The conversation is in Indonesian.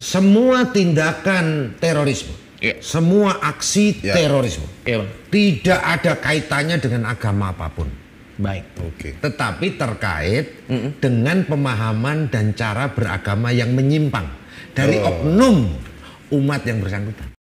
semua tindakan terorisme, yeah. semua aksi yeah. terorisme yeah. tidak ada kaitannya dengan agama apapun. Baik. Oke. Okay. Tetapi terkait mm -mm. dengan pemahaman dan cara beragama yang menyimpang dari oh. oknum umat yang bersangkutan.